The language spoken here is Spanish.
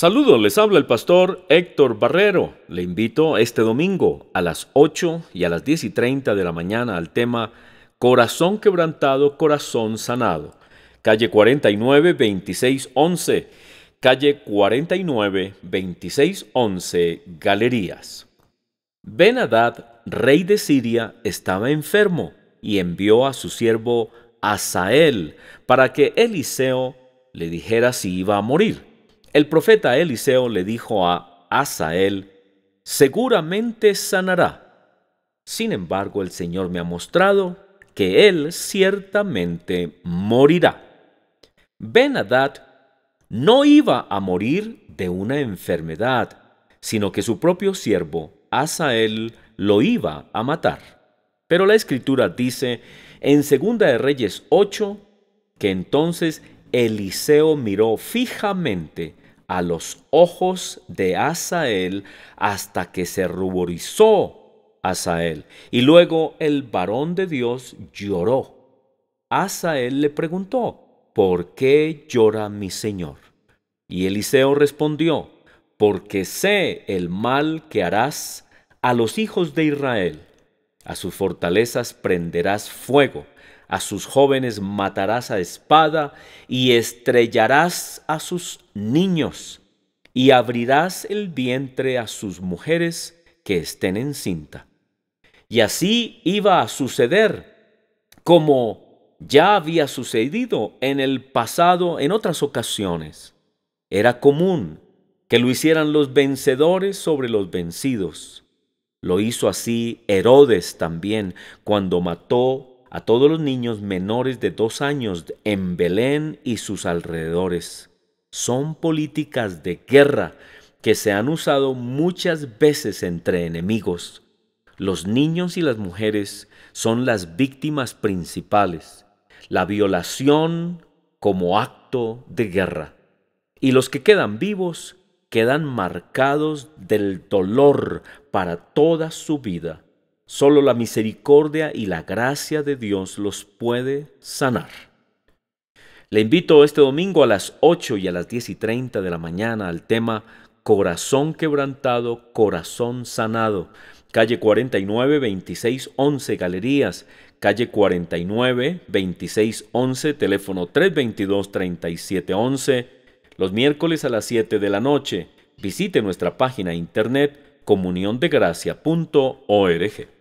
Saludos, les habla el pastor Héctor Barrero. Le invito este domingo a las 8 y a las 10 y 30 de la mañana al tema Corazón quebrantado, corazón sanado. Calle 49 2611. Calle 49 2611 Galerías. Benadad, rey de Siria, estaba enfermo y envió a su siervo Asael para que Eliseo le dijera si iba a morir. El profeta Eliseo le dijo a Asael, seguramente sanará. Sin embargo, el Señor me ha mostrado que él ciertamente morirá. Ben-Hadad no iba a morir de una enfermedad, sino que su propio siervo, Asael, lo iba a matar. Pero la escritura dice en Segunda de Reyes 8 que entonces Eliseo miró fijamente a los ojos de Asael hasta que se ruborizó Asael. Y luego el varón de Dios lloró. Asael le preguntó, ¿por qué llora mi señor? Y Eliseo respondió, porque sé el mal que harás a los hijos de Israel a sus fortalezas prenderás fuego, a sus jóvenes matarás a espada y estrellarás a sus niños y abrirás el vientre a sus mujeres que estén en cinta. Y así iba a suceder, como ya había sucedido en el pasado en otras ocasiones. Era común que lo hicieran los vencedores sobre los vencidos lo hizo así Herodes también cuando mató a todos los niños menores de dos años en Belén y sus alrededores. Son políticas de guerra que se han usado muchas veces entre enemigos. Los niños y las mujeres son las víctimas principales. La violación como acto de guerra. Y los que quedan vivos quedan marcados del dolor para toda su vida. Solo la misericordia y la gracia de Dios los puede sanar. Le invito este domingo a las 8 y a las 10 y 30 de la mañana al tema Corazón quebrantado, corazón sanado. Calle 49, 26, 11, Galerías. Calle 49, 26, 11, teléfono 322, 3711 los miércoles a las 7 de la noche. Visite nuestra página internet comuniondegracia.org.